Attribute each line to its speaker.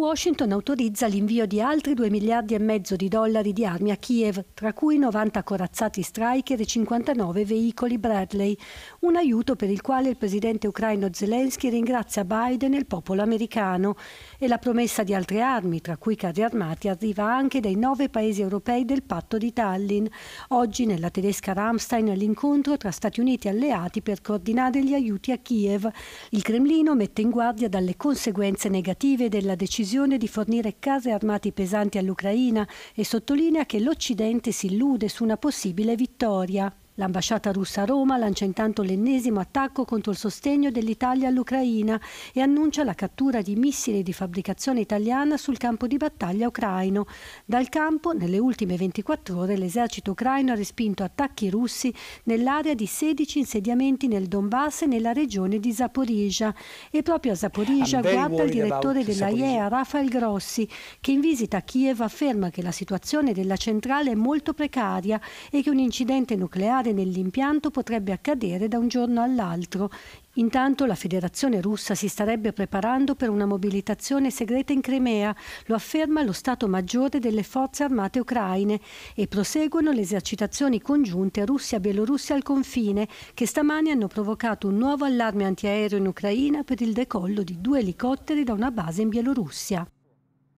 Speaker 1: Washington autorizza l'invio di altri 2 miliardi e mezzo di dollari di armi a Kiev, tra cui 90 corazzati Striker e 59 veicoli Bradley, un aiuto per il quale il presidente ucraino Zelensky ringrazia Biden e il popolo americano e la promessa di altre armi, tra cui carri armati, arriva anche dai nove paesi europei del patto di Tallinn. Oggi nella tedesca Ramstein l'incontro tra Stati Uniti e alleati per coordinare gli aiuti a Kiev. Il Cremlino mette in guardia dalle conseguenze negative della decisione decisione di fornire case armati pesanti all'Ucraina e sottolinea che l'Occidente si illude su una possibile vittoria. L'ambasciata russa a Roma lancia intanto l'ennesimo attacco contro il sostegno dell'Italia all'Ucraina e annuncia la cattura di missili di fabbricazione italiana sul campo di battaglia ucraino. Dal campo, nelle ultime 24 ore, l'esercito ucraino ha respinto attacchi russi nell'area di 16 insediamenti nel Donbass e nella regione di Zaporizhia. E proprio a Zaporizhia guarda il direttore dell'AIEA, Rafael Grossi, che in visita a Kiev afferma che la situazione della centrale è molto precaria e che un incidente nucleare entrare nell'impianto potrebbe accadere da un giorno all'altro. Intanto la Federazione russa si starebbe preparando per una mobilitazione segreta in Crimea, lo afferma lo Stato Maggiore delle Forze Armate Ucraine, e proseguono le esercitazioni congiunte Russia-Bielorussia al confine, che stamani hanno provocato un nuovo allarme antiaereo in Ucraina per il decollo di due elicotteri da una base in Bielorussia.